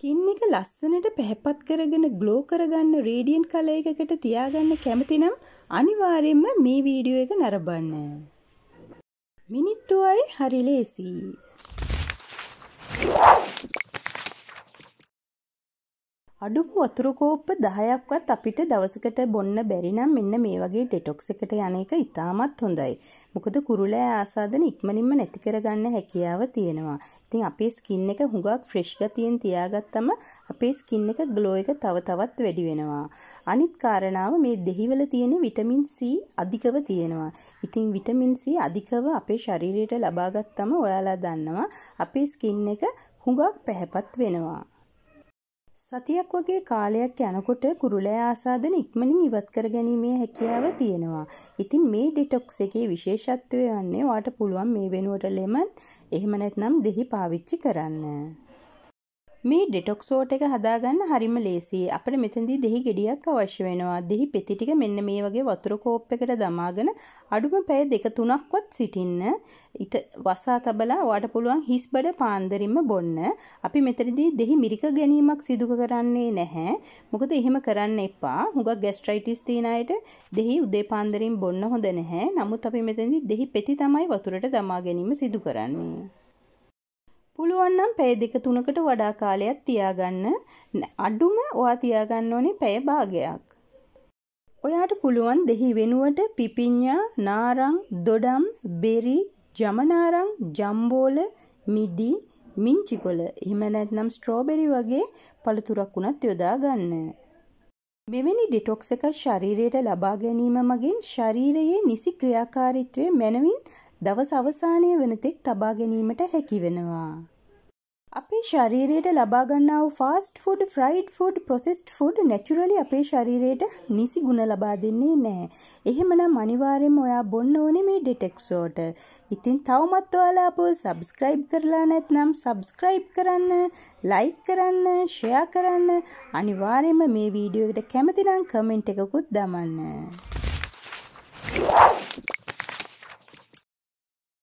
Skin එක ලස්සනට පැහැපත් කරගෙන ග්ලෝ කරගන්න රේඩියන් කල එකකට තියාගන්න කැමතිනම් අනිවාර්යෙන්ම මේ වීඩියෝ එක නරඹන්න. මිනිත්තුවයි හරි ලේසියි. අඩුම වතුර කෝප්ප 10ක්වත් අපිට දවසකට බොන්න බැරි නම් මෙන්න මේ වගේ ඩෙටොක්ස් එකට යන එක ඉතාමත් හොඳයි. මොකද කුරුලෑ ආසාදන ඉක්මනින්ම නැති කරගන්න හැකියාව තියෙනවා. ඉතින් අපේ ස්කින් එක හුඟක් ෆ්‍රෙෂ් ගතියෙන් තියාගත්තම අපේ ස්කින් එක ග්ලෝ එක තව තවත් වැඩි වෙනවා. අනිත් කාරණාව මේ දෙහිවල තියෙන විටමින් C අධිකව තියෙනවා. ඉතින් විටමින් C අධිකව අපේ ශරීරයට ලබා ගත්තම ඔයාලා දන්නවා අපේ ස්කින් එක හුඟක් පැහැපත් වෙනවා. සතියක් වගේ කාලයක් යනකොට කුරුලෑ ආසාදන ඉක්මනින් ඉවත් කර ගැනීමේ හැකියාව තියෙනවා. ඉතින් මේ ඩිටොක්ස් එකේ විශේෂත්වය යන්නේ ඔයාට පුළුවන් මේ වෙනුවට ලෙමන් එහෙම නැත්නම් දෙහි පාවිච්චි කරන්න. මේ ඩෙටොක්සෝට් එක හදාගන්න හරිම ලේසියි. අපිට මෙතෙන්දී දෙහි ගෙඩියක් අවශ්‍ය වෙනවා. දෙහි පෙති ටික මෙන්න මේ වගේ වතුර කෝප් එකකට දමාගෙන අඩුම පැය දෙක තුනක්වත් සිටින්න. ඊට වසා තබලා වාට පුළුවන් හිස් බඩ පාන්දරින්ම බොන්න. අපි මෙතනදී දෙහි මිරික ගැනීමක් සිදු කරන්නේ නැහැ. මොකද එහෙම කරන්න එපා. හුඟක් ગેස්ට්‍රයිටිස් තියෙන අයට දෙහි උදේ පාන්දරින් බොන්න හොඳ නැහැ. නමුත් අපි මෙතනදී දෙහි පෙති තමයි වතුරට දමා ගැනීම සිදු කරන්නේ. පුළුවන් නම් පැය දෙක තුනකට වඩා කාලයක් තියාගන්න. අඩුම ඔයා තියාගන්න ඕනේ පැය භාගයක්. ඔයාට පුළුවන් දෙහි වෙනුවට පිපිඤ්ඤා, නාරං, දොඩම්, බෙරි, ජමනාරං, ජම්බෝල, මිදි, මිංචිකොල, එහෙම නැත්නම් ස්ට්‍රෝබෙරි වගේ පළතුරක් උනත් යොදා ගන්න. මෙවැනි ඩිටොක්ස් එකක් ශරීරයට ලබා ගැනීම මගින් ශරීරයේ නිසි ක්‍රියාකාරීත්වය මැනවින් දවස අවසානයේ වෙනතෙක් තබා ගැනීමට හැකි වෙනවා. අපි ශරීරයට ලබා ගන්නා වූ fast food, fried food, processed food naturally අපේ ශරීරයට නිසි ගුණ ලබා දෙන්නේ නැහැ. එහෙමනම් අනිවාර්යයෙන්ම ඔයා බොන්න ඕනේ මේ ඩිටෙක්සෝට. ඉතින් තවමත් ඔයාලා අපව subscribe කරලා නැත්නම් subscribe කරන්න, like කරන්න, share කරන්න, අනිවාර්යයෙන්ම මේ වීඩියෝ එකට කැමති නම් comment එකකුත් දමන්න.